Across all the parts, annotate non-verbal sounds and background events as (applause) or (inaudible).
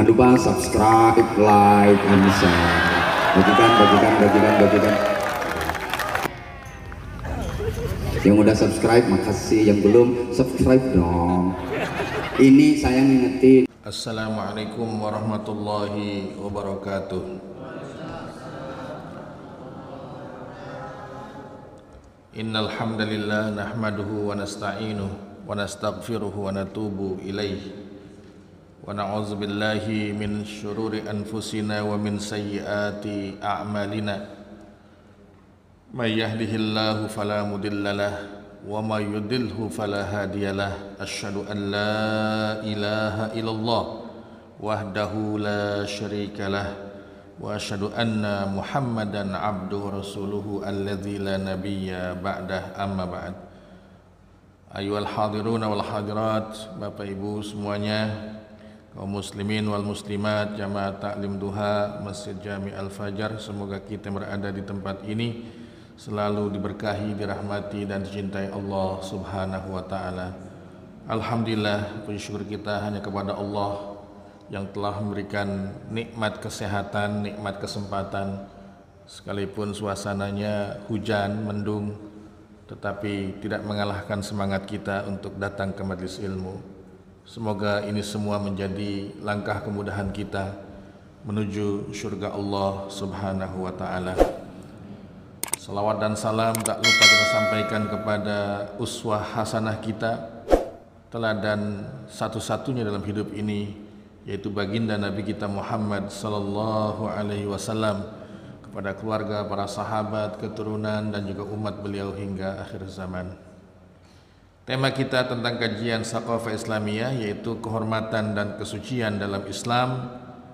jangan lupa subscribe, like, and share. Bagikan, bagikan, bagikan, bagikan. Yang udah subscribe, makasih. Yang belum, subscribe dong. Ini saya ngingetin. Assalamualaikum warahmatullahi wabarakatuh. nahmaduhu wa nasta'inuhu wa nastaghfiruhu wa natubu ilaihi. ونعوذ بالله من شرور أنفسنا ومن سيئات أعمالنا من يهده الله فلا مضل له وما يضله فلا هادي له أشهد أن لا إله إلا الله وحده لا شريك له وأشهد أن محمدا عبده ورسوله الذي لا نبي بعده أما بعد Ayu al-hadiruna wal-hadirat semuanya kaum muslimin wal muslimat jamaah taklim duha Masjid Jami Al Fajar semoga kita berada di tempat ini selalu diberkahi dirahmati dan dicintai Allah Subhanahu wa taala Alhamdulillah puji syukur kita hanya kepada Allah yang telah memberikan nikmat kesehatan, nikmat kesempatan sekalipun suasananya hujan, mendung tetapi tidak mengalahkan semangat kita untuk datang ke majelis ilmu. Semoga ini semua menjadi langkah kemudahan kita menuju syurga Allah Subhanahu wa taala. Salawat dan salam tak lupa kita sampaikan kepada uswah hasanah kita, teladan satu-satunya dalam hidup ini yaitu baginda Nabi kita Muhammad sallallahu alaihi wasallam kepada keluarga, para sahabat, keturunan dan juga umat beliau hingga akhir zaman. Tema kita tentang kajian Sakofa Islamiyah yaitu kehormatan dan kesucian dalam Islam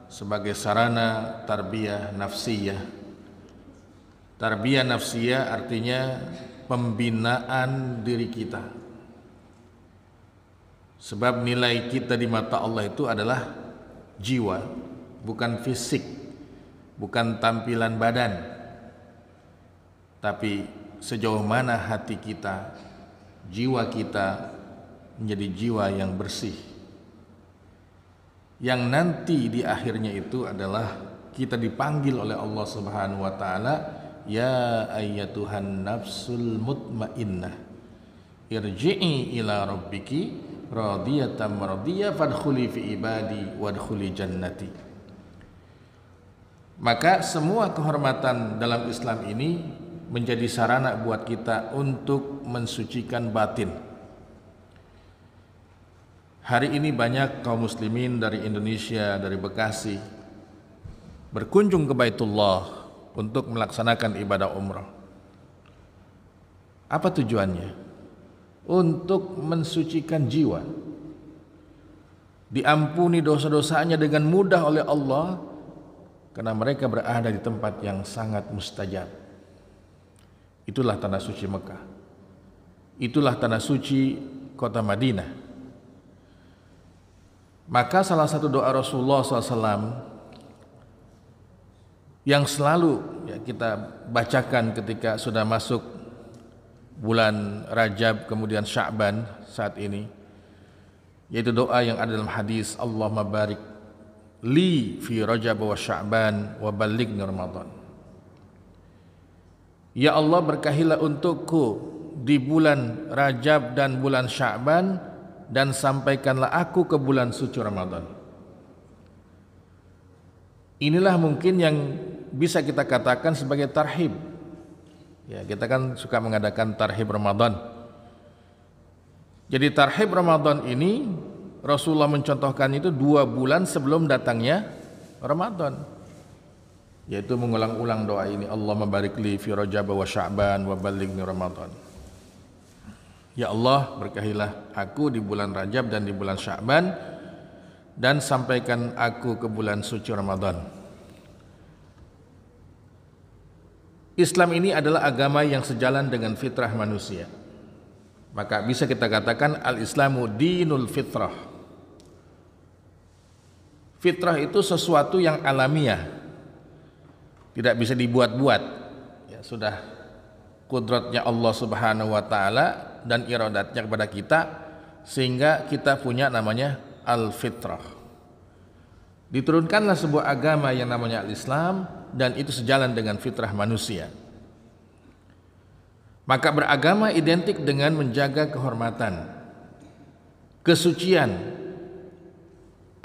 sebagai sarana tarbiyah nafsiyah. Tarbiyah nafsiyah artinya pembinaan diri kita. Sebab nilai kita di mata Allah itu adalah jiwa, bukan fisik, bukan tampilan badan. Tapi sejauh mana hati kita jiwa kita menjadi jiwa yang bersih yang nanti di akhirnya itu adalah kita dipanggil oleh Allah Subhanahu wa taala ya ayyatuhan nafsul mutmainnah irji'i ila rabbiki radiyatan mardiyah fadkhuli fi ibadi wadkhuli jannati maka semua kehormatan dalam Islam ini menjadi sarana buat kita untuk mensucikan batin. Hari ini banyak kaum muslimin dari Indonesia, dari Bekasi berkunjung ke Baitullah untuk melaksanakan ibadah umrah. Apa tujuannya? Untuk mensucikan jiwa. Diampuni dosa-dosanya dengan mudah oleh Allah karena mereka berada di tempat yang sangat mustajab. Itulah tanah suci Mekah. Itulah tanah suci kota Madinah. Maka salah satu doa Rasulullah SAW yang selalu ya, kita bacakan ketika sudah masuk bulan Rajab kemudian Sya'ban saat ini yaitu doa yang ada dalam hadis Allah mabarik li fi Rajab wa Sya'ban wa balighni Ramadan. Ya Allah berkahilah untukku di bulan Rajab dan bulan Sya'ban dan sampaikanlah aku ke bulan suci Ramadan. Inilah mungkin yang bisa kita katakan sebagai tarhib. Ya, kita kan suka mengadakan tarhib Ramadan. Jadi tarhib Ramadan ini Rasulullah mencontohkan itu dua bulan sebelum datangnya Ramadan yaitu mengulang-ulang doa ini Allah mabarik li fi rajab wa sya'ban wa balighni ramadan Ya Allah berkahilah aku di bulan Rajab dan di bulan Sya'ban dan sampaikan aku ke bulan suci Ramadan Islam ini adalah agama yang sejalan dengan fitrah manusia maka bisa kita katakan al-islamu dinul fitrah fitrah itu sesuatu yang alamiah tidak bisa dibuat-buat ya sudah kudratnya Allah Subhanahu wa taala dan iradatnya kepada kita sehingga kita punya namanya al-fitrah diturunkanlah sebuah agama yang namanya al-Islam dan itu sejalan dengan fitrah manusia maka beragama identik dengan menjaga kehormatan kesucian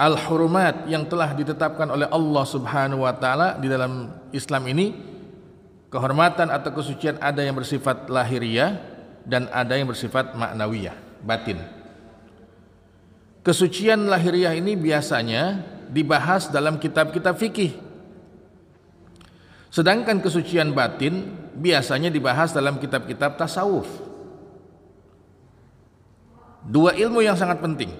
al-hurumat yang telah ditetapkan oleh Allah Subhanahu wa taala di dalam Islam ini kehormatan atau kesucian ada yang bersifat lahiriah dan ada yang bersifat maknawiyah, batin. Kesucian lahiriah ini biasanya dibahas dalam kitab-kitab fikih. Sedangkan kesucian batin biasanya dibahas dalam kitab-kitab tasawuf. Dua ilmu yang sangat penting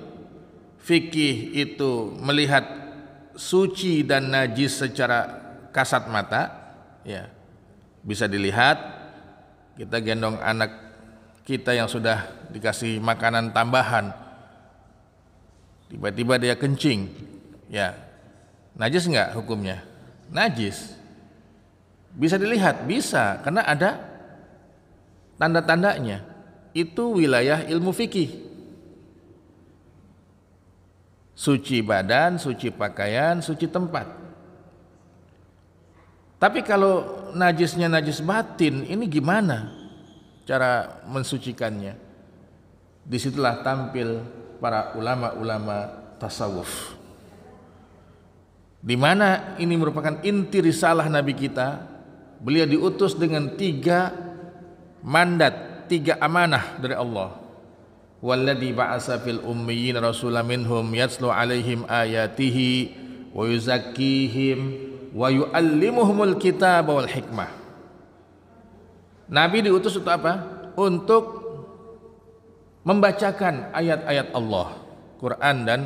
fikih itu melihat suci dan najis secara kasat mata, ya bisa dilihat kita gendong anak kita yang sudah dikasih makanan tambahan, tiba-tiba dia kencing, ya najis nggak hukumnya? Najis. Bisa dilihat, bisa karena ada tanda-tandanya. Itu wilayah ilmu fikih. Suci badan, suci pakaian, suci tempat. Tapi kalau najisnya najis batin, ini gimana cara mensucikannya? Disitulah tampil para ulama-ulama tasawuf. Di mana ini merupakan inti risalah Nabi kita. Beliau diutus dengan tiga mandat, tiga amanah dari Allah walladhi ba'asa fil ummiyin Rasulah minhum yatslu alaihim ayatihi wa yuzakkihim wa yuallimuhumul kitab wal hikmah. Nabi diutus untuk apa? Untuk membacakan ayat-ayat Allah, Quran dan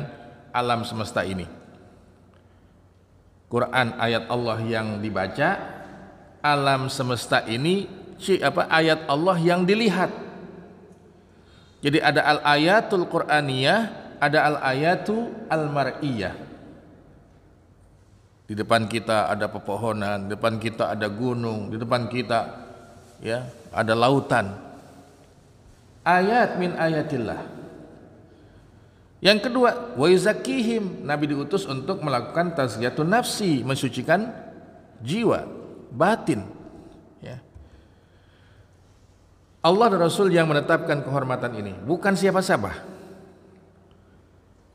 alam semesta ini. Quran ayat Allah yang dibaca, alam semesta ini apa ayat Allah yang dilihat. Jadi ada al-ayatul Qur'aniyah, ada al-ayatu al-mar'iyah. Di depan kita ada pepohonan, di depan kita ada gunung, di depan kita ya, ada lautan. Ayat min ayatillah. Yang kedua, wa yuzakkihim, Nabi diutus untuk melakukan tazkiyatun nafsi, mensucikan jiwa, batin. Allah dan Rasul yang menetapkan kehormatan ini, bukan siapa-siapa.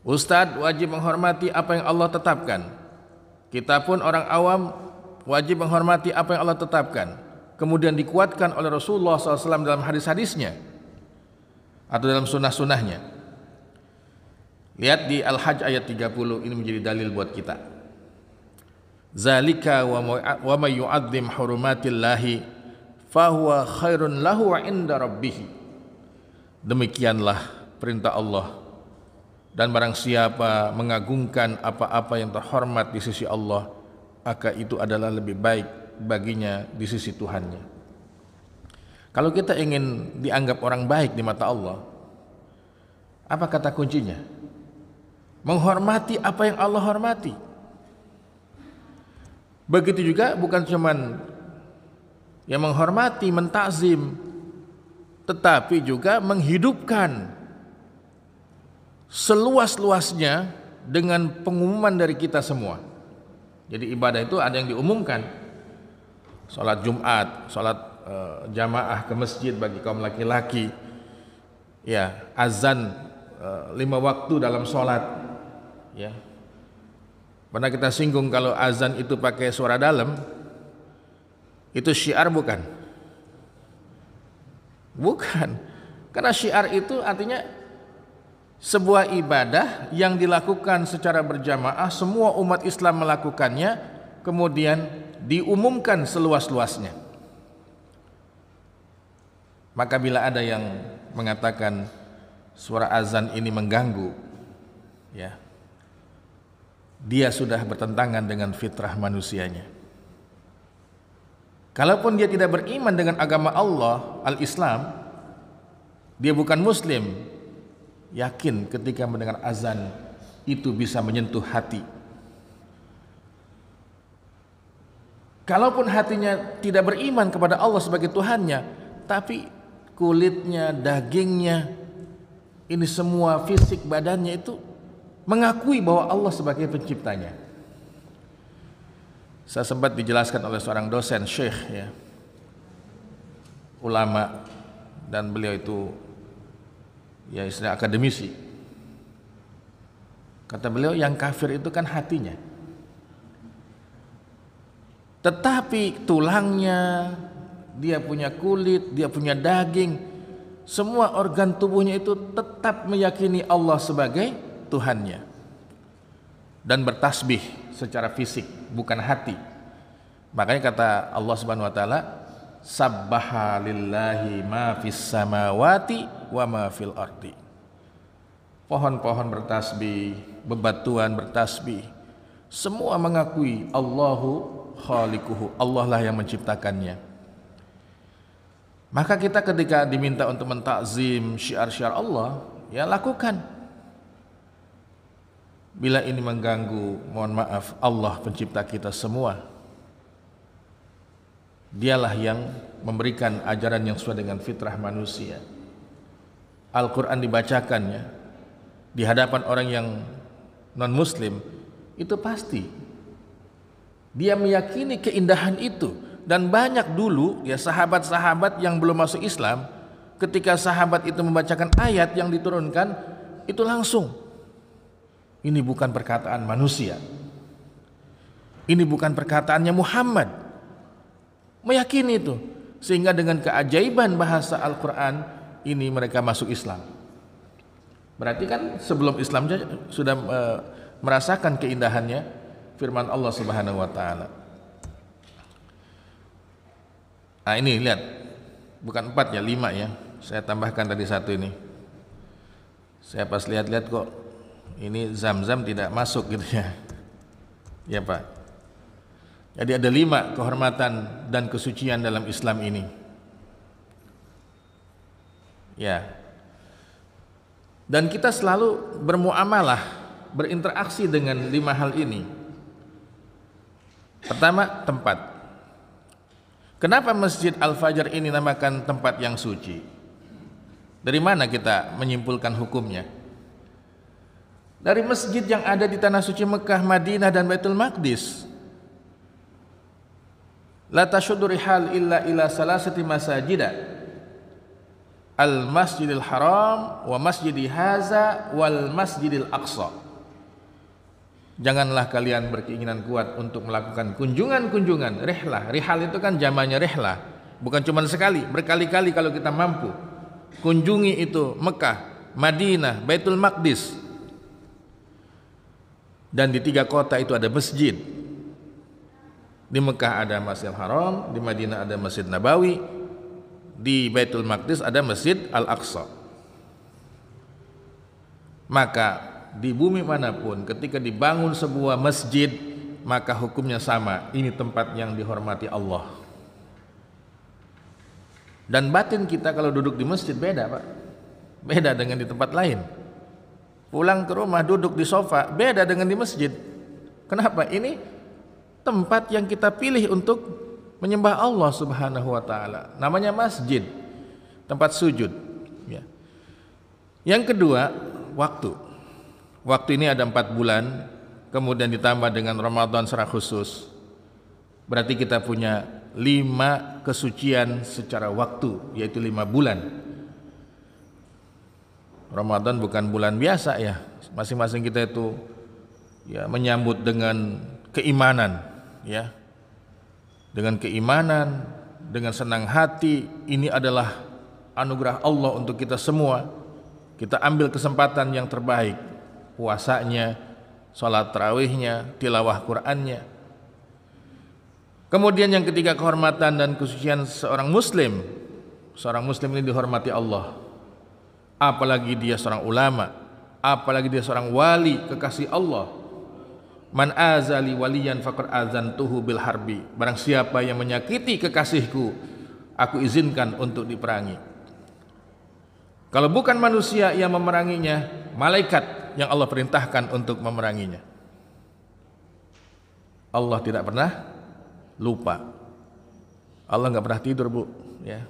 Ustadz wajib menghormati apa yang Allah tetapkan. Kita pun orang awam wajib menghormati apa yang Allah tetapkan. Kemudian dikuatkan oleh Rasulullah SAW dalam hadis-hadisnya atau dalam sunnah-sunnahnya. Lihat di Al-Hajj ayat 30 ini menjadi dalil buat kita. Zalika wa may yu'adzim hurumatillahi fahuwa khairun lahu wa inda rabbih. Demikianlah perintah Allah. Dan barang siapa mengagungkan apa-apa yang terhormat di sisi Allah, maka itu adalah lebih baik baginya di sisi Tuhannya. Kalau kita ingin dianggap orang baik di mata Allah, apa kata kuncinya? Menghormati apa yang Allah hormati. Begitu juga bukan cuman yang menghormati, mentakzim, tetapi juga menghidupkan seluas-luasnya dengan pengumuman dari kita semua. Jadi ibadah itu ada yang diumumkan. sholat Jumat, sholat e, eh, jamaah ke masjid bagi kaum laki-laki. Ya, azan e, lima waktu dalam sholat. Ya. Pernah kita singgung kalau azan itu pakai suara dalam, itu syiar bukan? Bukan. Karena syiar itu artinya sebuah ibadah yang dilakukan secara berjamaah, semua umat Islam melakukannya, kemudian diumumkan seluas-luasnya. Maka bila ada yang mengatakan suara azan ini mengganggu, ya, dia sudah bertentangan dengan fitrah manusianya. Kalaupun dia tidak beriman dengan agama Allah, al-Islam, dia bukan muslim. Yakin ketika mendengar azan itu bisa menyentuh hati. Kalaupun hatinya tidak beriman kepada Allah sebagai Tuhannya, tapi kulitnya, dagingnya, ini semua fisik badannya itu mengakui bahwa Allah sebagai penciptanya. Saya sempat dijelaskan oleh seorang dosen syekh ya. Ulama dan beliau itu ya istilah akademisi. Kata beliau yang kafir itu kan hatinya. Tetapi tulangnya, dia punya kulit, dia punya daging, semua organ tubuhnya itu tetap meyakini Allah sebagai Tuhannya dan bertasbih secara fisik, bukan hati. Makanya kata Allah Subhanahu wa taala, "Sabbaha lillahi ma fis samawati wa ma fil ardi." Pohon-pohon bertasbih, bebatuan bertasbih. Semua mengakui Allahu khalikuhu Allah lah yang menciptakannya. Maka kita ketika diminta untuk mentakzim syiar-syiar Allah, ya lakukan. Bila ini mengganggu, mohon maaf, Allah pencipta kita semua. Dialah yang memberikan ajaran yang sesuai dengan fitrah manusia. Al-Quran dibacakannya di hadapan orang yang non-muslim, itu pasti. Dia meyakini keindahan itu. Dan banyak dulu ya sahabat-sahabat yang belum masuk Islam, ketika sahabat itu membacakan ayat yang diturunkan, itu langsung ini bukan perkataan manusia. Ini bukan perkataannya Muhammad. Meyakini itu. Sehingga dengan keajaiban bahasa Al-Quran ini mereka masuk Islam. Berarti kan sebelum Islam sudah eh, merasakan keindahannya firman Allah Subhanahu wa taala. Nah ini lihat bukan empat ya lima ya saya tambahkan tadi satu ini saya pas lihat-lihat kok ini zam-zam tidak masuk gitu ya ya Pak jadi ada lima kehormatan dan kesucian dalam Islam ini ya dan kita selalu bermuamalah berinteraksi dengan lima hal ini pertama tempat kenapa masjid Al-Fajar ini namakan tempat yang suci dari mana kita menyimpulkan hukumnya? dari masjid yang ada di tanah suci Mekah, Madinah dan Baitul Maqdis. La tashuddu rihal illa ila salasati masajida. Al Masjidil Haram wa Masjidi Haza wal Masjidil Aqsa. Janganlah kalian berkeinginan kuat untuk melakukan kunjungan-kunjungan, rihlah. Rihal itu kan jamannya rihlah. Bukan cuma sekali, berkali-kali kalau kita mampu. Kunjungi itu Mekah, Madinah, Baitul Maqdis, dan di tiga kota itu ada masjid di Mekah ada Masjid Haram di Madinah ada Masjid Nabawi di Baitul Maqdis ada Masjid Al-Aqsa maka di bumi manapun ketika dibangun sebuah masjid maka hukumnya sama ini tempat yang dihormati Allah dan batin kita kalau duduk di masjid beda pak beda dengan di tempat lain pulang ke rumah duduk di sofa beda dengan di masjid. Kenapa? Ini tempat yang kita pilih untuk menyembah Allah Subhanahu wa taala. Namanya masjid. Tempat sujud, ya. Yang kedua, waktu. Waktu ini ada empat bulan, kemudian ditambah dengan Ramadan secara khusus. Berarti kita punya lima kesucian secara waktu, yaitu lima bulan. Ramadan bukan bulan biasa ya. Masing-masing kita itu ya menyambut dengan keimanan ya. Dengan keimanan, dengan senang hati, ini adalah anugerah Allah untuk kita semua. Kita ambil kesempatan yang terbaik, puasanya, sholat tarawihnya, tilawah Qur'annya. Kemudian yang ketiga kehormatan dan kesucian seorang muslim. Seorang muslim ini dihormati Allah apalagi dia seorang ulama, apalagi dia seorang wali kekasih Allah. Man azali waliyan faqad azantuhu bil harbi. Barang siapa yang menyakiti kekasihku, aku izinkan untuk diperangi. Kalau bukan manusia yang memeranginya, malaikat yang Allah perintahkan untuk memeranginya. Allah tidak pernah lupa. Allah nggak pernah tidur, Bu, ya.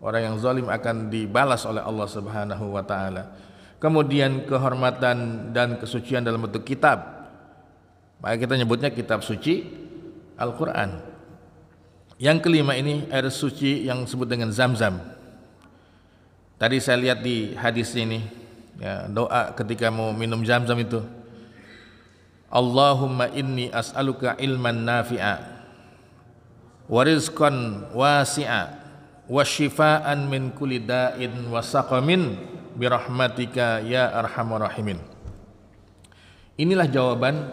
Orang yang zalim akan dibalas oleh Allah Subhanahu wa taala. Kemudian kehormatan dan kesucian dalam bentuk kitab. Maka kita nyebutnya kitab suci Al-Qur'an. Yang kelima ini air suci yang disebut dengan Zam-Zam. Tadi saya lihat di hadis ini ya, doa ketika mau minum Zam-Zam itu. Allahumma inni as'aluka ilman nafi'a wa rizqan wasi'a wa syifaan min kulli da'in wa saqamin bi rahmatika ya arhamar rahimin. Inilah jawaban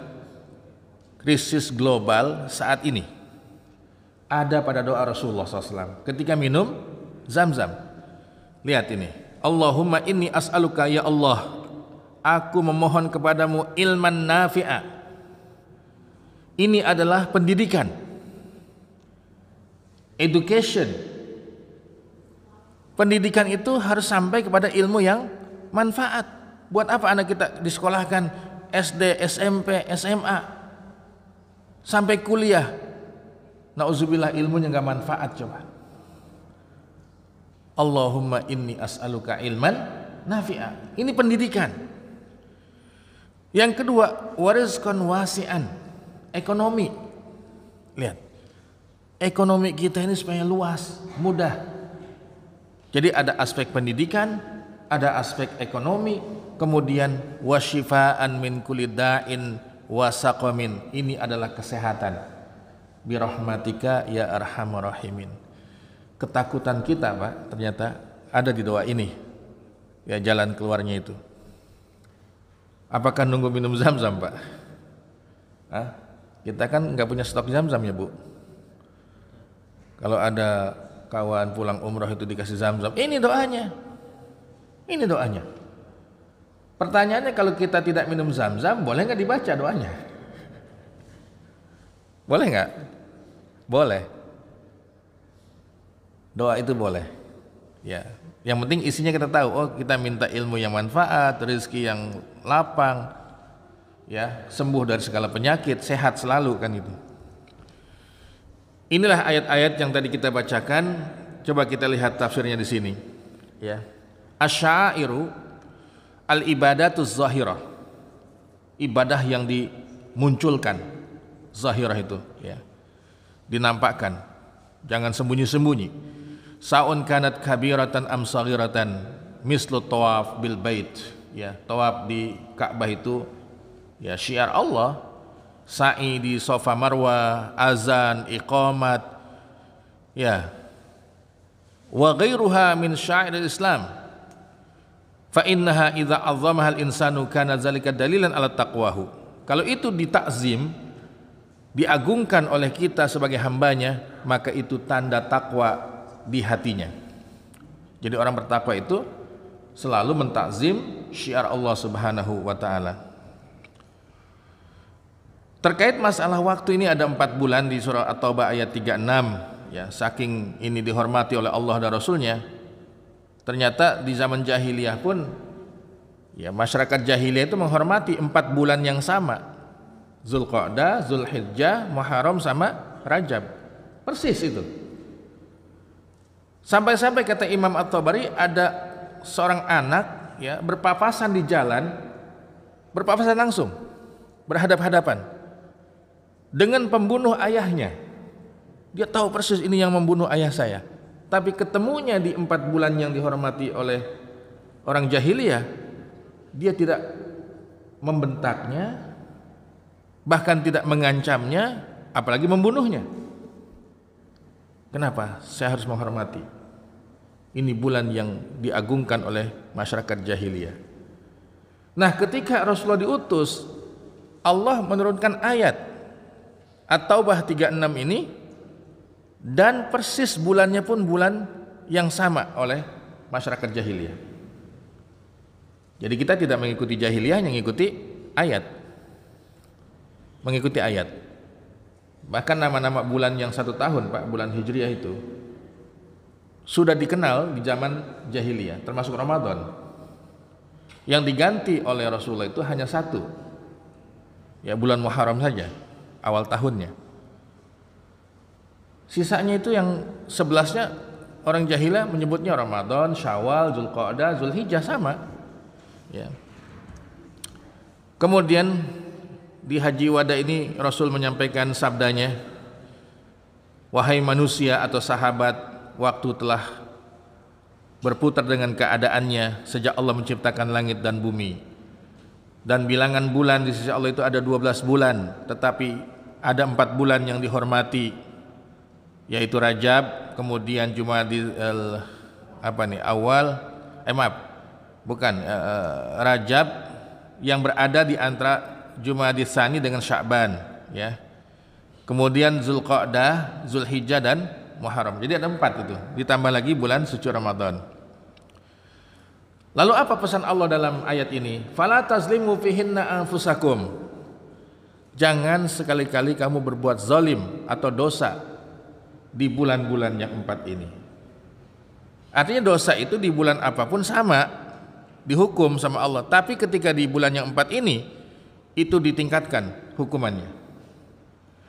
krisis global saat ini. Ada pada doa Rasulullah SAW. Ketika minum zam-zam. Lihat ini. Allahumma inni as'aluka ya Allah. Aku memohon kepadamu ilman nafi'a. Ini adalah pendidikan. Education Pendidikan itu harus sampai kepada ilmu yang manfaat. Buat apa anak kita disekolahkan SD, SMP, SMA sampai kuliah? Nauzubillah ilmunya nggak manfaat coba. Allahumma inni as'aluka ilman nafi'a. Ini pendidikan. Yang kedua, warizqan wasi'an. Ekonomi. Lihat. Ekonomi kita ini supaya luas, mudah. Jadi ada aspek pendidikan, ada aspek ekonomi, kemudian wasyifaan min kulidain wasaqamin. Ini adalah kesehatan. birohmatika ya arhamar rahimin. Ketakutan kita, Pak, ternyata ada di doa ini. Ya jalan keluarnya itu. Apakah nunggu minum zam-zam, Pak? Hah? Kita kan nggak punya stok zam-zam ya, Bu. Kalau ada kawan pulang umroh itu dikasih zam-zam. Ini doanya. Ini doanya. Pertanyaannya kalau kita tidak minum zam-zam, boleh nggak dibaca doanya? Boleh nggak? Boleh. Doa itu boleh. Ya. Yang penting isinya kita tahu. Oh, kita minta ilmu yang manfaat, rezeki yang lapang, ya sembuh dari segala penyakit, sehat selalu kan itu. Inilah ayat-ayat yang tadi kita bacakan. Coba kita lihat tafsirnya di sini. Ya. Asyairu al ibadatuz zahirah. Ibadah yang dimunculkan. Zahirah itu, ya. Dinampakkan. Jangan sembunyi-sembunyi. Saun kanat kabiratan am saghiratan mislu tawaf bil bait. Ya, tawaf di Ka'bah itu ya syiar Allah sa'i di sofa marwa, azan, iqamat, ya. Wa ghairuha min syair Islam. Fa innaha idza azzamaha al-insanu kana zalika dalilan ala taqwahu. Kalau itu ditakzim, diagungkan oleh kita sebagai hambanya, maka itu tanda takwa di hatinya. Jadi orang bertakwa itu selalu mentakzim syiar Allah Subhanahu wa taala. Terkait masalah waktu ini ada empat bulan di surah At-Taubah ayat 36 ya saking ini dihormati oleh Allah dan Rasulnya ternyata di zaman jahiliyah pun ya masyarakat jahiliyah itu menghormati empat bulan yang sama Zulqa'dah, Zulhijjah, Muharram sama Rajab persis itu sampai-sampai kata Imam At-Tabari ada seorang anak ya berpapasan di jalan berpapasan langsung berhadap-hadapan dengan pembunuh ayahnya. Dia tahu persis ini yang membunuh ayah saya. Tapi ketemunya di empat bulan yang dihormati oleh orang jahiliyah, dia tidak membentaknya, bahkan tidak mengancamnya, apalagi membunuhnya. Kenapa? Saya harus menghormati. Ini bulan yang diagungkan oleh masyarakat jahiliyah. Nah, ketika Rasulullah diutus, Allah menurunkan ayat At-Taubah 36 ini dan persis bulannya pun bulan yang sama oleh masyarakat jahiliyah. Jadi kita tidak mengikuti jahiliyah, yang mengikuti ayat. Mengikuti ayat. Bahkan nama-nama bulan yang satu tahun, Pak, bulan Hijriah itu sudah dikenal di zaman jahiliyah, termasuk Ramadan. Yang diganti oleh Rasulullah itu hanya satu. Ya bulan Muharram saja awal tahunnya. Sisanya itu yang sebelasnya orang jahila menyebutnya Ramadan, Syawal, Zulqa'dah, Zulhijjah sama. Ya. Kemudian di Haji Wada ini Rasul menyampaikan sabdanya, "Wahai manusia atau sahabat, waktu telah berputar dengan keadaannya sejak Allah menciptakan langit dan bumi. Dan bilangan bulan di sisi Allah itu ada 12 bulan, tetapi ada empat bulan yang dihormati yaitu Rajab, kemudian Jumadil eh, apa nih awal, eh maaf, bukan eh, eh, Rajab yang berada di antara Jumadil Sani dengan Sya'ban, ya. Kemudian Zulqa'dah, Zulhijjah dan Muharram. Jadi ada empat itu. Ditambah lagi bulan suci Ramadan. Lalu apa pesan Allah dalam ayat ini? Fala tazlimu fihinna anfusakum. Jangan sekali-kali kamu berbuat zalim atau dosa di bulan-bulan yang empat ini. Artinya dosa itu di bulan apapun sama dihukum sama Allah, tapi ketika di bulan yang empat ini itu ditingkatkan hukumannya.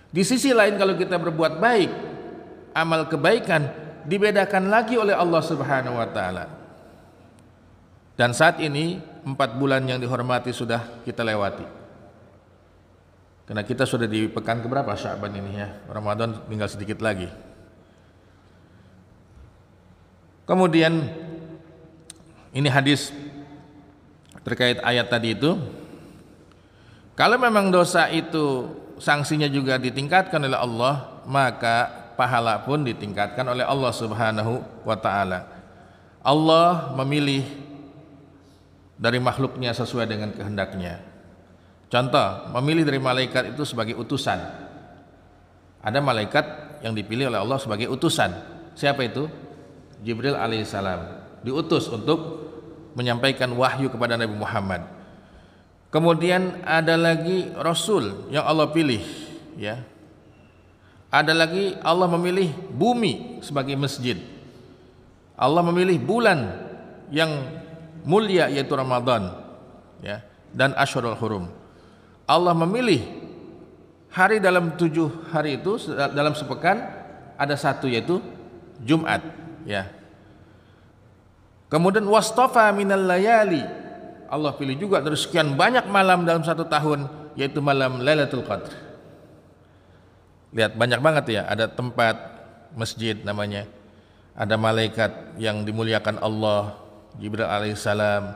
Di sisi lain kalau kita berbuat baik, amal kebaikan dibedakan lagi oleh Allah Subhanahu wa taala. Dan saat ini empat bulan yang dihormati sudah kita lewati. Karena kita sudah di pekan keberapa Syaban ini ya, Ramadan tinggal sedikit lagi. Kemudian ini hadis terkait ayat tadi itu. Kalau memang dosa itu sanksinya juga ditingkatkan oleh Allah, maka pahala pun ditingkatkan oleh Allah Subhanahu wa taala. Allah memilih dari makhluknya sesuai dengan kehendaknya. Contoh, memilih dari malaikat itu sebagai utusan. Ada malaikat yang dipilih oleh Allah sebagai utusan. Siapa itu? Jibril alaihissalam. Diutus untuk menyampaikan wahyu kepada Nabi Muhammad. Kemudian ada lagi rasul yang Allah pilih, ya. Ada lagi Allah memilih bumi sebagai masjid. Allah memilih bulan yang mulia yaitu Ramadan, ya, dan Asyurul Hurum. Allah memilih hari dalam tujuh hari itu dalam sepekan ada satu yaitu Jumat ya kemudian wastafa minal layali Allah pilih juga terus sekian banyak malam dalam satu tahun yaitu malam Lailatul Qadr lihat banyak banget ya ada tempat masjid namanya ada malaikat yang dimuliakan Allah Jibril alaihissalam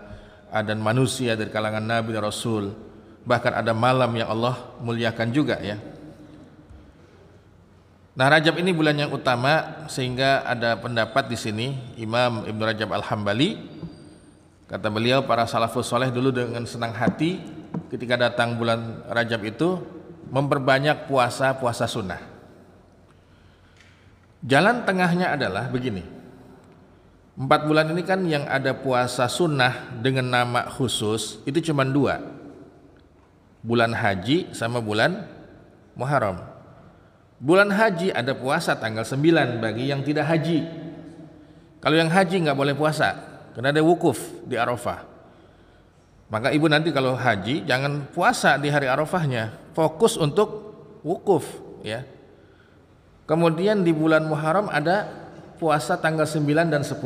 ada manusia dari kalangan Nabi dan Rasul bahkan ada malam yang Allah muliakan juga ya. Nah, Rajab ini bulan yang utama sehingga ada pendapat di sini Imam Ibnu Rajab Al-Hambali kata beliau para salafus soleh dulu dengan senang hati ketika datang bulan Rajab itu memperbanyak puasa-puasa sunnah. Jalan tengahnya adalah begini. Empat bulan ini kan yang ada puasa sunnah dengan nama khusus itu cuma dua bulan haji sama bulan Muharram. Bulan haji ada puasa tanggal 9 bagi yang tidak haji. Kalau yang haji nggak boleh puasa karena ada wukuf di Arafah. Maka ibu nanti kalau haji jangan puasa di hari Arafahnya, fokus untuk wukuf ya. Kemudian di bulan Muharram ada puasa tanggal 9 dan 10.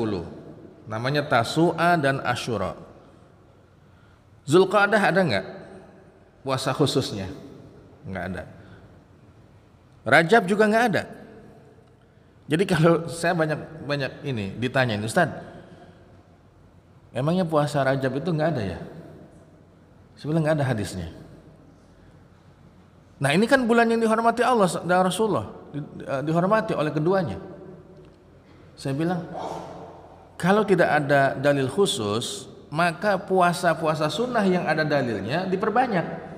Namanya Tasu'a dan Asyura. Zulqa'dah ada nggak? puasa khususnya nggak ada Rajab juga nggak ada jadi kalau saya banyak banyak ini ini Ustaz emangnya puasa Rajab itu nggak ada ya sebenarnya nggak ada hadisnya nah ini kan bulan yang dihormati Allah dan ya Rasulullah eh, dihormati oleh keduanya saya bilang kalau tidak ada dalil khusus maka puasa-puasa sunnah yang ada dalilnya diperbanyak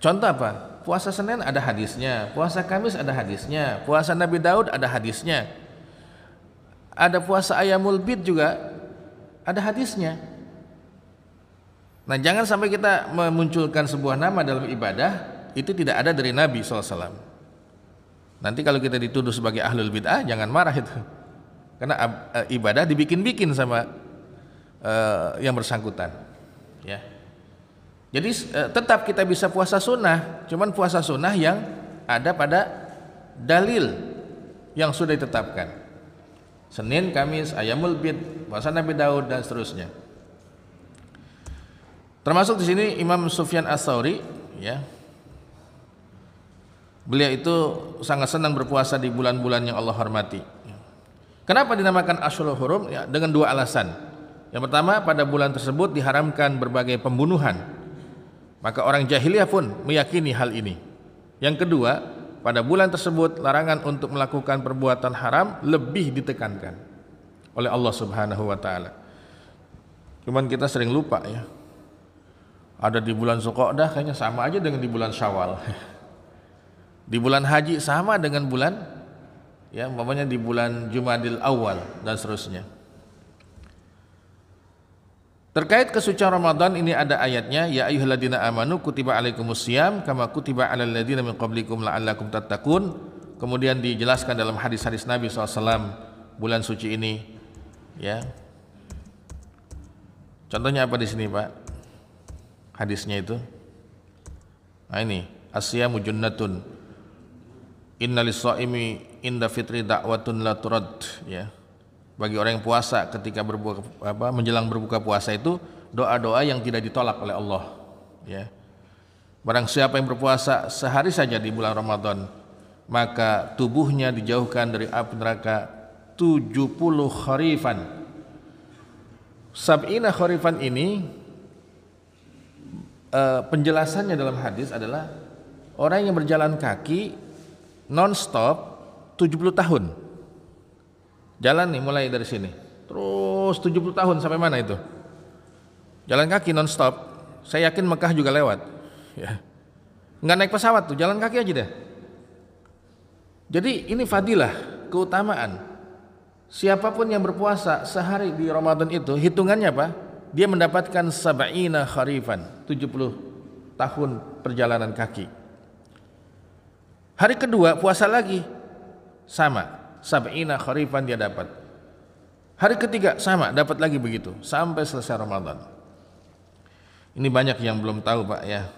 Contoh apa? Puasa Senin ada hadisnya, puasa Kamis ada hadisnya, puasa Nabi Daud ada hadisnya. Ada puasa Ayamul Bid juga ada hadisnya. Nah jangan sampai kita memunculkan sebuah nama dalam ibadah itu tidak ada dari Nabi SAW. Nanti kalau kita dituduh sebagai ahlul bid'ah jangan marah itu. Karena eh, ibadah dibikin-bikin sama eh, yang bersangkutan. Ya. Jadi eh, tetap kita bisa puasa sunnah, cuman puasa sunnah yang ada pada dalil yang sudah ditetapkan. Senin, Kamis, Ayamul Bid, puasa Nabi Daud dan seterusnya. Termasuk di sini Imam Sufyan As-Sa'uri, ya. Beliau itu sangat senang berpuasa di bulan-bulan yang Allah hormati. Kenapa dinamakan Ashurul Hurum? Ya, dengan dua alasan. Yang pertama, pada bulan tersebut diharamkan berbagai pembunuhan maka orang jahiliyah pun meyakini hal ini. Yang kedua, pada bulan tersebut larangan untuk melakukan perbuatan haram lebih ditekankan oleh Allah Subhanahu wa taala. Cuman kita sering lupa ya. Ada di bulan Zulqa'dah kayaknya sama aja dengan di bulan Syawal. (laughs) di bulan haji sama dengan bulan ya umpamanya di bulan Jumadil Awal dan seterusnya. Terkait kesucian Ramadan ini ada ayatnya ya ayyuhalladzina amanu kutiba alaikumusiyam kama kutiba alal ladzina min qablikum la'allakum tattaqun. Kemudian dijelaskan dalam hadis-hadis Nabi SAW bulan suci ini ya. Contohnya apa di sini, Pak? Hadisnya itu. Nah ini, asyamu junnatun. Innal shaimi inda fitri da'watun la turad ya bagi orang yang puasa ketika berbuka apa menjelang berbuka puasa itu doa-doa yang tidak ditolak oleh Allah ya barang siapa yang berpuasa sehari saja di bulan Ramadan maka tubuhnya dijauhkan dari api neraka 70 kharifan Sab'ina kharifan ini eh, penjelasannya dalam hadis adalah orang yang berjalan kaki non-stop 70 tahun Jalan nih mulai dari sini. Terus 70 tahun sampai mana itu? Jalan kaki non stop, Saya yakin Mekah juga lewat. Ya. Nggak naik pesawat tuh, jalan kaki aja deh. Jadi ini fadilah, keutamaan. Siapapun yang berpuasa sehari di Ramadan itu, hitungannya apa? Dia mendapatkan sab'ina kharifan, 70 tahun perjalanan kaki. Hari kedua puasa lagi, sama sab'ina kharifan dia dapat. Hari ketiga sama, dapat lagi begitu sampai selesai Ramadan. Ini banyak yang belum tahu, Pak ya.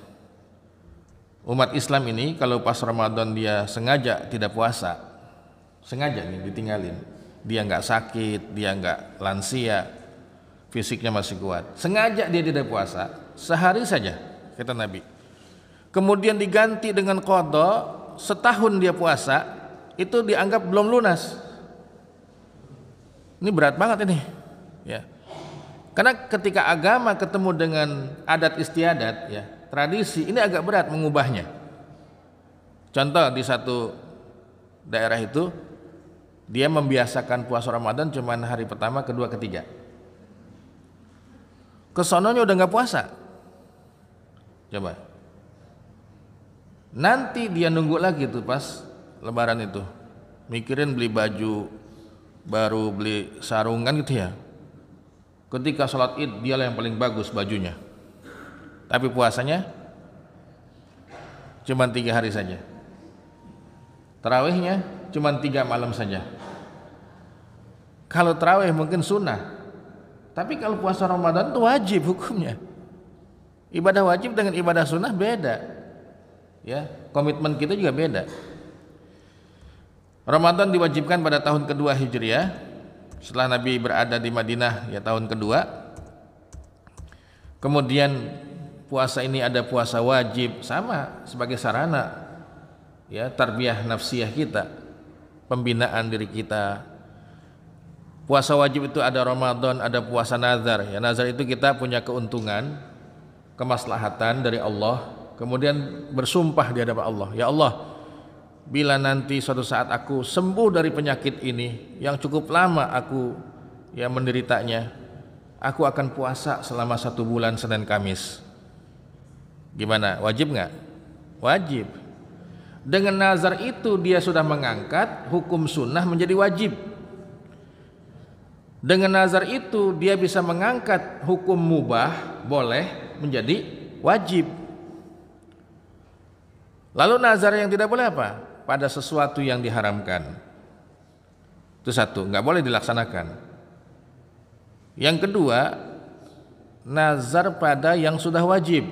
Umat Islam ini kalau pas Ramadan dia sengaja tidak puasa, sengaja nih ditinggalin, dia nggak sakit, dia nggak lansia, fisiknya masih kuat. Sengaja dia tidak puasa sehari saja, kata Nabi. Kemudian diganti dengan kodok setahun dia puasa, itu dianggap belum lunas. Ini berat banget ini. Ya. Karena ketika agama ketemu dengan adat istiadat ya, tradisi ini agak berat mengubahnya. Contoh di satu daerah itu dia membiasakan puasa Ramadan cuma hari pertama, kedua, ketiga. Kesononya udah nggak puasa. Coba. Nanti dia nunggu lagi tuh pas lebaran itu mikirin beli baju baru beli sarung kan gitu ya ketika sholat id dialah yang paling bagus bajunya tapi puasanya cuma tiga hari saja terawihnya cuma tiga malam saja kalau terawih mungkin sunnah tapi kalau puasa Ramadan itu wajib hukumnya ibadah wajib dengan ibadah sunnah beda ya komitmen kita juga beda Ramadan diwajibkan pada tahun kedua Hijriah setelah Nabi berada di Madinah ya tahun kedua kemudian puasa ini ada puasa wajib sama sebagai sarana ya tarbiyah nafsiyah kita pembinaan diri kita puasa wajib itu ada Ramadan ada puasa nazar ya nazar itu kita punya keuntungan kemaslahatan dari Allah kemudian bersumpah di hadapan Allah ya Allah bila nanti suatu saat aku sembuh dari penyakit ini yang cukup lama aku ya menderitanya aku akan puasa selama satu bulan Senin Kamis gimana wajib nggak wajib dengan nazar itu dia sudah mengangkat hukum sunnah menjadi wajib dengan nazar itu dia bisa mengangkat hukum mubah boleh menjadi wajib lalu nazar yang tidak boleh apa pada sesuatu yang diharamkan. Itu satu, nggak boleh dilaksanakan. Yang kedua, nazar pada yang sudah wajib.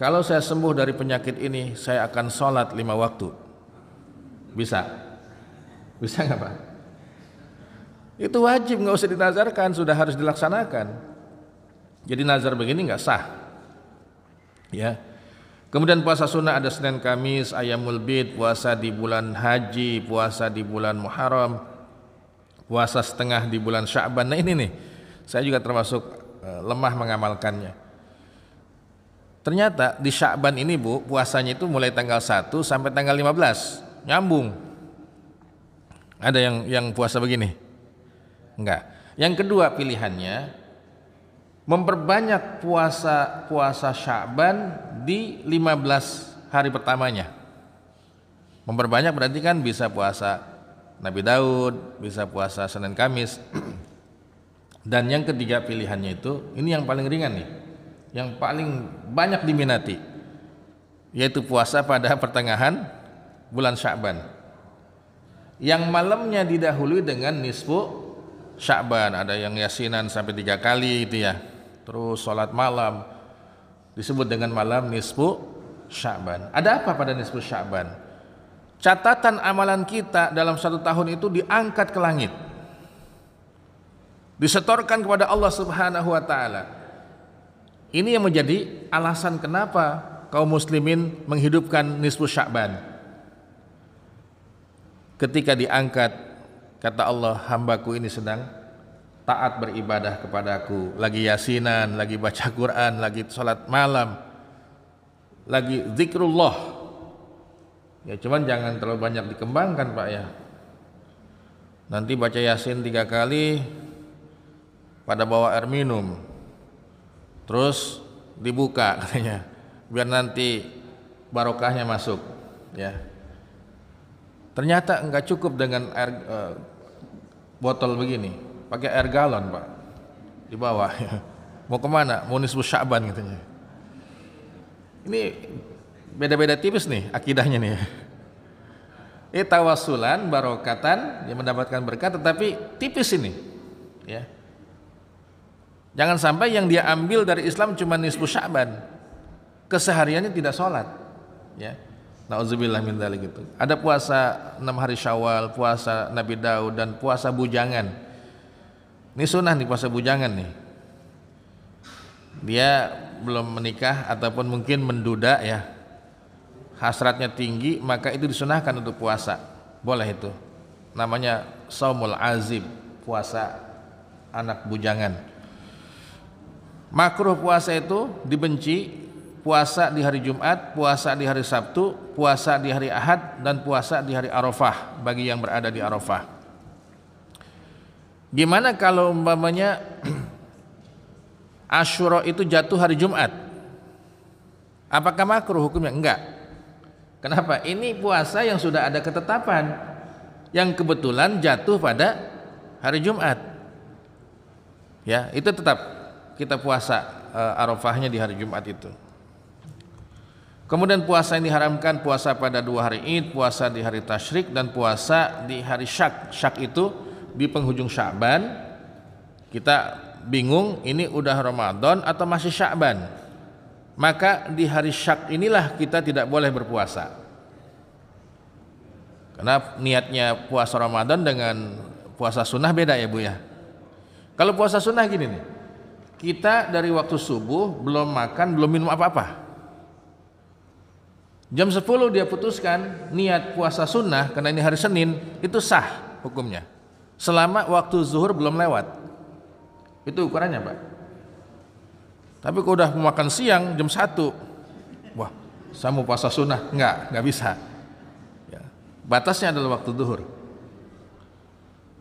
Kalau saya sembuh dari penyakit ini, saya akan sholat lima waktu. Bisa? Bisa nggak Pak? Itu wajib, nggak usah dinazarkan, sudah harus dilaksanakan. Jadi nazar begini nggak sah. Ya, Kemudian puasa sunnah ada Senin Kamis, Ayamul Bid, puasa di bulan haji, puasa di bulan Muharram, puasa setengah di bulan Sya'ban. Nah ini nih, saya juga termasuk eh, lemah mengamalkannya. Ternyata di Sya'ban ini Bu, puasanya itu mulai tanggal 1 sampai tanggal 15. Nyambung. Ada yang yang puasa begini? Enggak. Yang kedua pilihannya memperbanyak puasa puasa Syaban di 15 hari pertamanya. Memperbanyak berarti kan bisa puasa Nabi Daud, bisa puasa Senin Kamis. (clears throat) Dan yang ketiga pilihannya itu, ini yang paling ringan nih. Yang paling banyak diminati yaitu puasa pada pertengahan bulan Sya'ban. Yang malamnya didahului dengan nisfu Sya'ban, ada yang yasinan sampai tiga kali itu ya terus sholat malam disebut dengan malam nisfu Sya'ban. Ada apa pada nisfu Sya'ban? Catatan amalan kita dalam satu tahun itu diangkat ke langit. Disetorkan kepada Allah Subhanahu wa taala. Ini yang menjadi alasan kenapa kaum muslimin menghidupkan nisfu Sya'ban. Ketika diangkat kata Allah hambaku ini sedang taat beribadah kepadaku lagi yasinan lagi baca (laughs) Quran lagi sholat malam lagi zikrullah ya cuman jangan terlalu banyak dikembangkan pak ya nanti baca yasin tiga kali pada bawa air minum terus dibuka (laughs) katanya biar nanti barokahnya masuk ya ternyata enggak cukup dengan air uh, botol begini pakai air galon pak di bawah ya. (laughs) mau kemana mau nisbu syaban katanya ini beda-beda tipis nih akidahnya nih ini tawasulan barokatan dia mendapatkan berkat tetapi tipis ini ya jangan sampai yang dia ambil dari Islam cuma nisbu syaban kesehariannya tidak sholat ya Nauzubillah min lagi itu. Ada puasa enam hari Syawal, puasa Nabi Daud dan puasa bujangan. Ini sunnah nih puasa bujangan nih. Dia belum menikah ataupun mungkin menduda ya. Hasratnya tinggi maka itu disunahkan untuk puasa. Boleh itu. Namanya saumul azib, puasa anak bujangan. Makruh puasa itu dibenci puasa di hari Jumat, puasa di hari Sabtu, puasa di hari Ahad dan puasa di hari Arafah bagi yang berada di Arafah. Gimana kalau umpamanya (clears throat) Ashura itu jatuh hari Jumat? Apakah makruh hukumnya? Enggak. Kenapa? Ini puasa yang sudah ada ketetapan yang kebetulan jatuh pada hari Jumat. Ya, itu tetap kita puasa e, Arafahnya di hari Jumat itu. Kemudian puasa yang diharamkan puasa pada dua hari Id, puasa di hari Tashrik dan puasa di hari Syak. Syak itu di penghujung Syaban kita bingung ini udah Ramadan atau masih Syaban maka di hari syak inilah kita tidak boleh berpuasa karena niatnya puasa Ramadan dengan puasa sunnah beda ya Bu ya kalau puasa sunnah gini nih kita dari waktu subuh belum makan belum minum apa-apa jam 10 dia putuskan niat puasa sunnah karena ini hari Senin itu sah hukumnya selama waktu zuhur belum lewat. Itu ukurannya, Pak. Tapi kalau udah makan siang jam 1, wah, saya mau puasa sunnah. Enggak, enggak bisa. Ya, batasnya adalah waktu zuhur.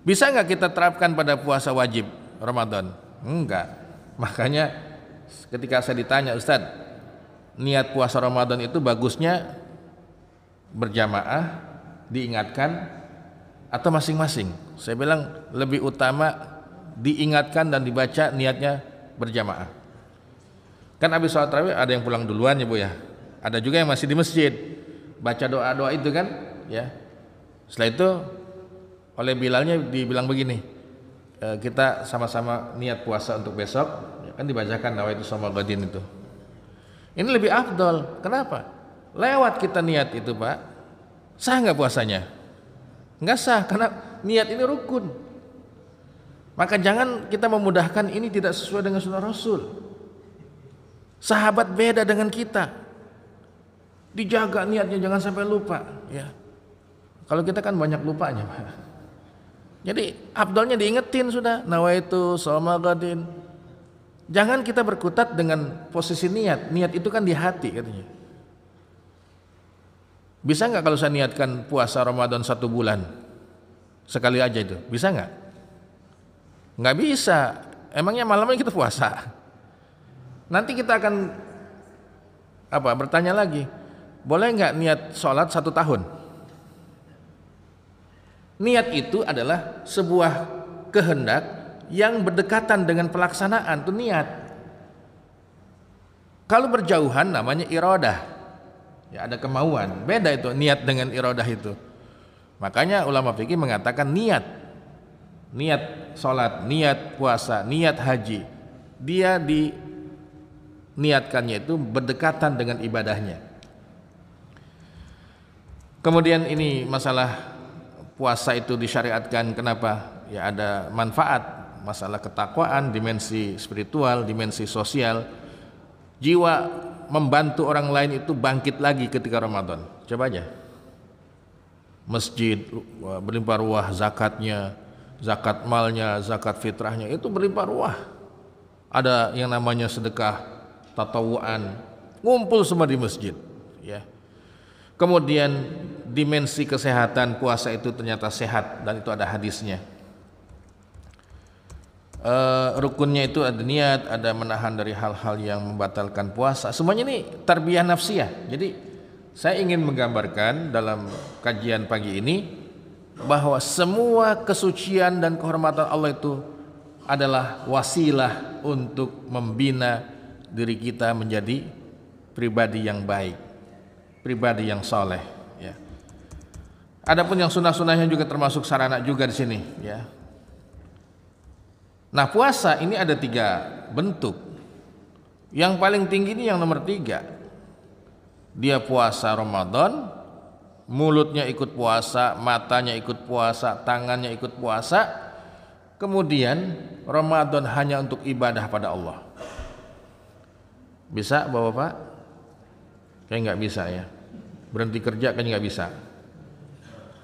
Bisa enggak kita terapkan pada puasa wajib Ramadan? Enggak. Makanya ketika saya ditanya, Ustadz, niat puasa Ramadan itu bagusnya berjamaah, diingatkan, atau masing-masing? Saya bilang lebih utama diingatkan dan dibaca niatnya berjamaah. Kan habis sholat tarawih ada yang pulang duluan ya bu ya. Ada juga yang masih di masjid baca doa doa itu kan ya. Setelah itu oleh Bilalnya dibilang begini eh, kita sama-sama niat puasa untuk besok ya kan dibacakan itu sama gadin itu ini lebih afdol kenapa lewat kita niat itu pak sah nggak puasanya nggak sah karena niat ini rukun maka jangan kita memudahkan ini tidak sesuai dengan sunnah rasul sahabat beda dengan kita dijaga niatnya jangan sampai lupa ya kalau kita kan banyak lupanya jadi abdolnya diingetin sudah nawaitu somagadin jangan kita berkutat dengan posisi niat niat itu kan di hati katanya bisa nggak kalau saya niatkan puasa Ramadan satu bulan sekali aja itu bisa nggak nggak bisa emangnya malamnya kita puasa nanti kita akan apa bertanya lagi boleh nggak niat sholat satu tahun niat itu adalah sebuah kehendak yang berdekatan dengan pelaksanaan itu niat kalau berjauhan namanya irodah ya ada kemauan beda itu niat dengan irodah itu Makanya ulama fikih mengatakan niat. Niat sholat, niat puasa, niat haji. Dia diniatkannya itu berdekatan dengan ibadahnya. Kemudian ini masalah puasa itu disyariatkan kenapa? Ya ada manfaat masalah ketakwaan, dimensi spiritual, dimensi sosial. Jiwa membantu orang lain itu bangkit lagi ketika Ramadan. Coba aja masjid, uh, berlimpah ruah zakatnya, zakat malnya, zakat fitrahnya itu berlimpah ruah. Ada yang namanya sedekah tatawuan, ngumpul semua di masjid, ya. Kemudian dimensi kesehatan puasa itu ternyata sehat dan itu ada hadisnya. E, rukunnya itu ada niat, ada menahan dari hal-hal yang membatalkan puasa. Semuanya ini tarbiyah nafsiyah. Jadi saya ingin menggambarkan dalam kajian pagi ini bahwa semua kesucian dan kehormatan Allah itu adalah wasilah untuk membina diri kita menjadi pribadi yang baik, pribadi yang soleh. Ya. Adapun yang sunnah-sunnahnya juga termasuk sarana juga di sini. Ya. Nah puasa ini ada tiga bentuk. Yang paling tinggi ini yang nomor tiga, dia puasa Ramadan, mulutnya ikut puasa, matanya ikut puasa, tangannya ikut puasa. Kemudian Ramadan hanya untuk ibadah pada Allah. Bisa Bapak-Bapak? Kayak nggak bisa ya. Berhenti kerja kayaknya nggak bisa.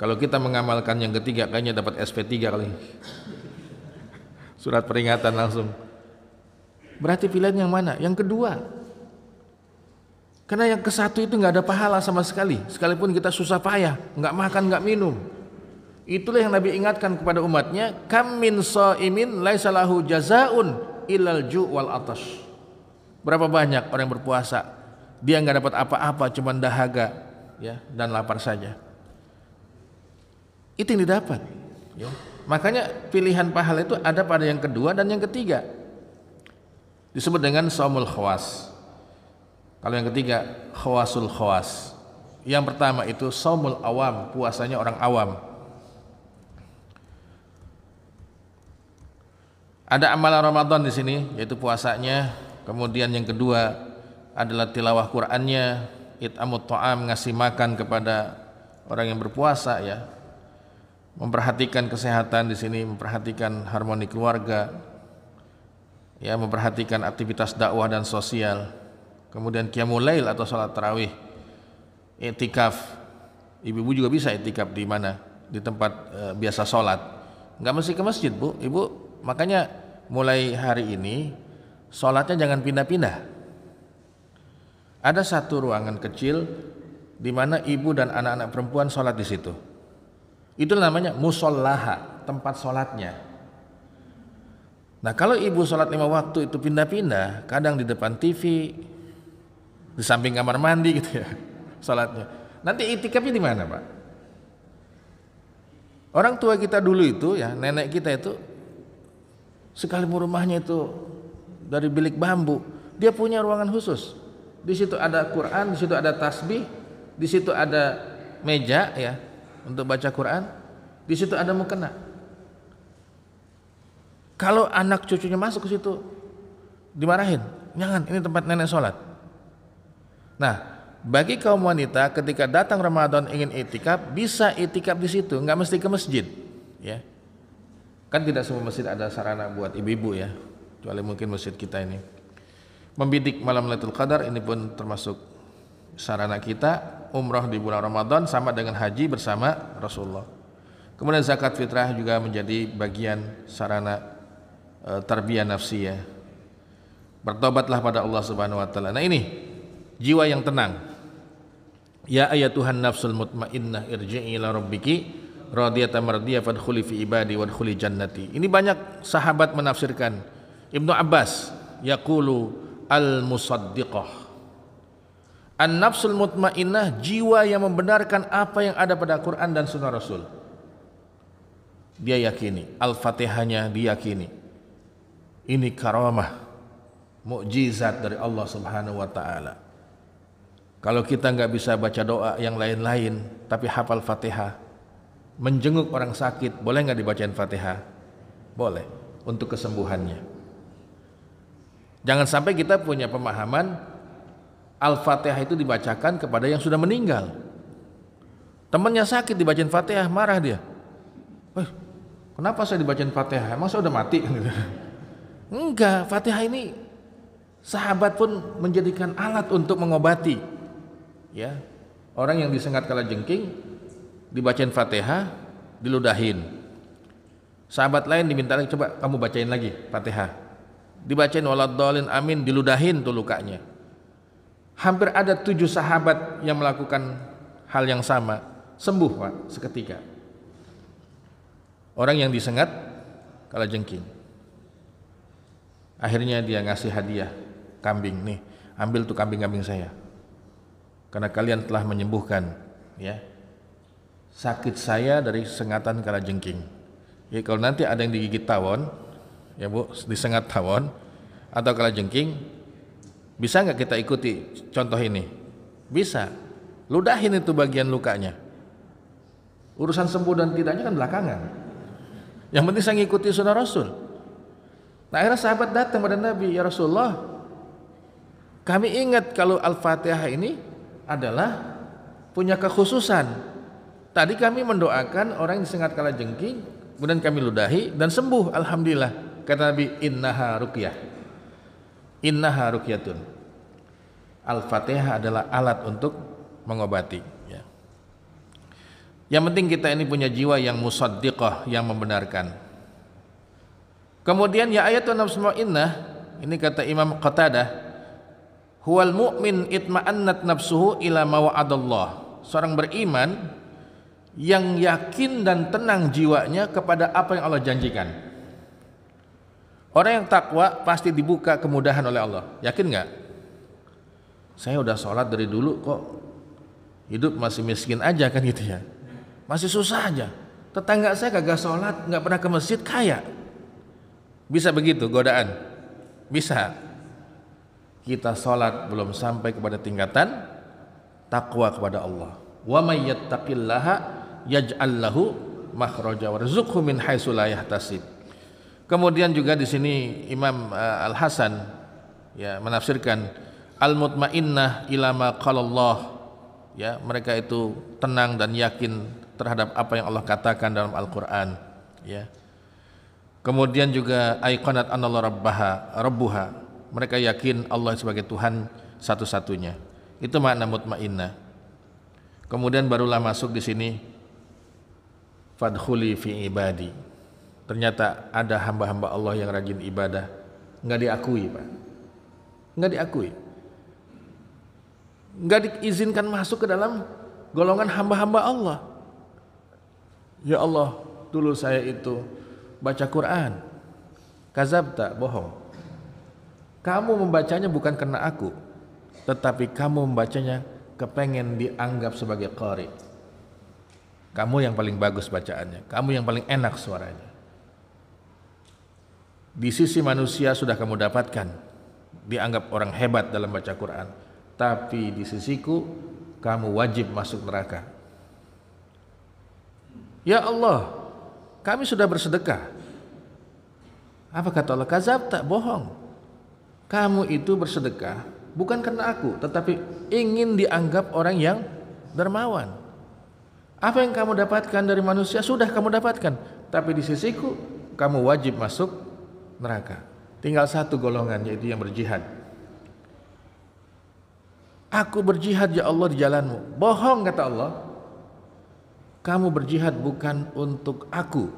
Kalau kita mengamalkan yang ketiga kayaknya dapat SP3 kali. Surat peringatan langsung. Berarti pilihan yang mana? Yang kedua. Karena yang kesatu itu nggak ada pahala sama sekali, sekalipun kita susah payah, nggak makan, nggak minum. Itulah yang Nabi ingatkan kepada umatnya, kam min imin laisalahu jazaun ilal ju' wal atas. Berapa banyak orang yang berpuasa, dia nggak dapat apa-apa, cuma dahaga ya dan lapar saja. Itu yang didapat. Ya. Makanya pilihan pahala itu ada pada yang kedua dan yang ketiga. Disebut dengan saumul khawas kalau yang ketiga, khawasul khawas. Yang pertama itu somul awam, puasanya orang awam. Ada amalan Ramadan di sini, yaitu puasanya. Kemudian yang kedua adalah tilawah Qur'annya, it'amut ta'am, ngasih makan kepada orang yang berpuasa ya. Memperhatikan kesehatan di sini, memperhatikan harmoni keluarga, ya memperhatikan aktivitas dakwah dan sosial kemudian qiyamul lail atau sholat terawih, etikaf ibu-ibu juga bisa etikaf di mana di tempat e, biasa sholat nggak mesti ke masjid bu ibu makanya mulai hari ini sholatnya jangan pindah-pindah ada satu ruangan kecil di mana ibu dan anak-anak perempuan sholat di situ itu namanya musolaha tempat sholatnya Nah kalau ibu sholat lima waktu itu pindah-pindah, kadang di depan TV, di samping kamar mandi gitu ya salatnya. Nanti itikafnya di mana, Pak? Orang tua kita dulu itu ya, nenek kita itu sekali rumahnya itu dari bilik bambu, dia punya ruangan khusus. Di situ ada Quran, di situ ada tasbih, di situ ada meja ya untuk baca Quran, di situ ada mukena. Kalau anak cucunya masuk ke situ dimarahin, jangan ini tempat nenek sholat Nah, bagi kaum wanita ketika datang Ramadan ingin itikaf, bisa itikaf di situ, nggak mesti ke masjid, ya. Kan tidak semua masjid ada sarana buat ibu-ibu ya, kecuali mungkin masjid kita ini. Membidik malam Lailatul Qadar ini pun termasuk sarana kita Umroh di bulan Ramadan sama dengan haji bersama Rasulullah. Kemudian zakat fitrah juga menjadi bagian sarana e, tarbiyah nafsi Bertobatlah pada Allah Subhanahu wa taala. Nah ini jiwa yang tenang. Ya ayat Tuhan nafsul mutmainnah irji'i ila rabbiki radiyatan mardiyah fadkhuli fi ibadi wadkhuli jannati. Ini banyak sahabat menafsirkan Ibnu Abbas yaqulu al musaddiqah. An nafsul mutmainnah jiwa yang membenarkan apa yang ada pada Quran dan Sunnah Rasul. Dia yakini, Al-Fatihahnya diyakini. Ini karamah, mukjizat dari Allah Subhanahu wa taala. Kalau kita nggak bisa baca doa yang lain-lain, tapi hafal Fatihah, menjenguk orang sakit, boleh nggak dibacain Fatihah? Boleh, untuk kesembuhannya. Jangan sampai kita punya pemahaman Al-Fatihah itu dibacakan kepada yang sudah meninggal. Temannya sakit dibacain Fatihah, marah dia. Eh, kenapa saya dibacain Fatihah? Emang saya udah mati? (laughs) Enggak, Fatihah ini sahabat pun menjadikan alat untuk mengobati ya orang yang disengat kala jengking dibacain fatihah diludahin sahabat lain diminta lagi coba kamu bacain lagi fatihah dibacain waladolin amin diludahin tuh lukanya hampir ada tujuh sahabat yang melakukan hal yang sama sembuh pak seketika orang yang disengat kala jengking akhirnya dia ngasih hadiah kambing nih ambil tuh kambing-kambing saya karena kalian telah menyembuhkan ya sakit saya dari sengatan kala jengking. Ya kalau nanti ada yang digigit tawon, ya Bu, disengat tawon atau kala jengking, bisa nggak kita ikuti contoh ini? Bisa. Ludahin itu bagian lukanya. Urusan sembuh dan tidaknya kan belakangan. Yang penting saya ngikuti sunnah Rasul. Nah akhirnya sahabat datang kepada Nabi, ya Rasulullah, kami ingat kalau Al-Fatihah ini adalah punya kekhususan. Tadi kami mendoakan orang yang disengat kala jengking, kemudian kami ludahi dan sembuh alhamdulillah. Kata Nabi innaha ruqyah. Innaha ruqyatun. Al-Fatihah adalah alat untuk mengobati ya. Yang penting kita ini punya jiwa yang musaddiqah, yang membenarkan. Kemudian ya ayatun nafsu innah, ini kata Imam Qatadah, Huwal mu'min itma'annat nafsuhu ila mawa'adallah. Seorang beriman yang yakin dan tenang jiwanya kepada apa yang Allah janjikan. Orang yang takwa pasti dibuka kemudahan oleh Allah. Yakin nggak? Saya udah sholat dari dulu kok hidup masih miskin aja kan gitu ya. Masih susah aja. Tetangga saya kagak sholat, nggak pernah ke masjid, kaya. Bisa begitu godaan? Bisa kita sholat belum sampai kepada tingkatan takwa kepada Allah. Wa may yattaqillaha yaj'al lahu makhraja warzuqhu min haitsu la yahtasib. Kemudian juga di sini Imam eh, Al Hasan ya menafsirkan al mutmainnah ila ma Allah ya mereka itu tenang dan yakin terhadap apa yang Allah katakan dalam Al-Qur'an ya. Kemudian juga aiqanat anallahu rabbaha rabbuha mereka yakin Allah sebagai Tuhan satu-satunya. Itu makna mutmainnah. Kemudian barulah masuk di sini fadkhuli fi ibadi. Ternyata ada hamba-hamba Allah yang rajin ibadah, nggak diakui, Pak. Nggak diakui. Nggak diizinkan masuk ke dalam golongan hamba-hamba Allah. Ya Allah, dulu saya itu baca Quran. kazab tak bohong kamu membacanya bukan karena aku, tetapi kamu membacanya kepengen dianggap sebagai qari. Kamu yang paling bagus bacaannya, kamu yang paling enak suaranya. Di sisi manusia sudah kamu dapatkan, dianggap orang hebat dalam baca Quran, tapi di sisiku kamu wajib masuk neraka. Ya Allah, kami sudah bersedekah. Apa kata Allah? Kazab tak bohong kamu itu bersedekah bukan karena aku, tetapi ingin dianggap orang yang dermawan. Apa yang kamu dapatkan dari manusia sudah kamu dapatkan, tapi di sisiku kamu wajib masuk neraka. Tinggal satu golongan yaitu yang berjihad. Aku berjihad ya Allah di jalanmu. Bohong kata Allah. Kamu berjihad bukan untuk aku.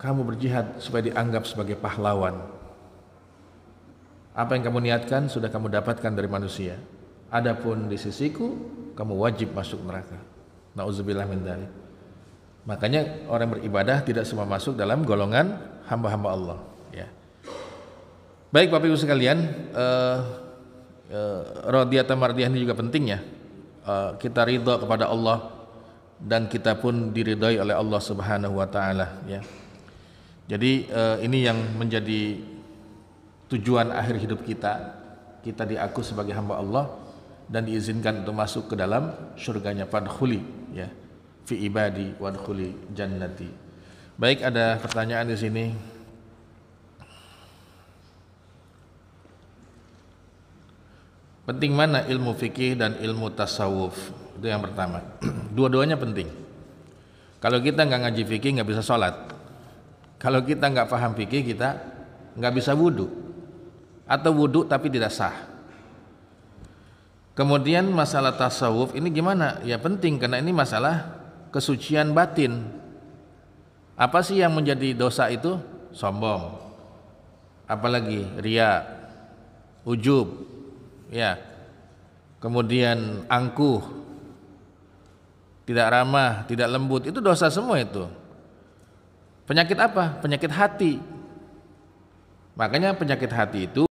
Kamu berjihad supaya dianggap sebagai pahlawan apa yang kamu niatkan sudah kamu dapatkan dari manusia. Adapun di sisiku kamu wajib masuk neraka. Nauzubillah min dzalik. Makanya orang beribadah tidak semua masuk dalam golongan hamba-hamba Allah, ya. Baik Bapak Ibu sekalian, eh uh, mardiyah ini juga penting ya. Uh, kita ridho kepada Allah dan kita pun diridhoi oleh Allah Subhanahu wa taala, ya. Jadi uh, ini yang menjadi tujuan akhir hidup kita kita diaku sebagai hamba Allah dan diizinkan untuk masuk ke dalam surganya fadkhuli ya fi ibadi wadkhuli jannati baik ada pertanyaan di sini Penting mana ilmu fikih dan ilmu tasawuf? Itu yang pertama. (clears throat) Dua-duanya penting. Kalau kita nggak ngaji fikih nggak bisa sholat. Kalau kita nggak paham fikih kita nggak bisa wudhu atau wudhu tapi tidak sah. Kemudian masalah tasawuf ini gimana? Ya penting karena ini masalah kesucian batin. Apa sih yang menjadi dosa itu? Sombong. Apalagi ria, ujub, ya. Kemudian angkuh, tidak ramah, tidak lembut, itu dosa semua itu. Penyakit apa? Penyakit hati. Makanya penyakit hati itu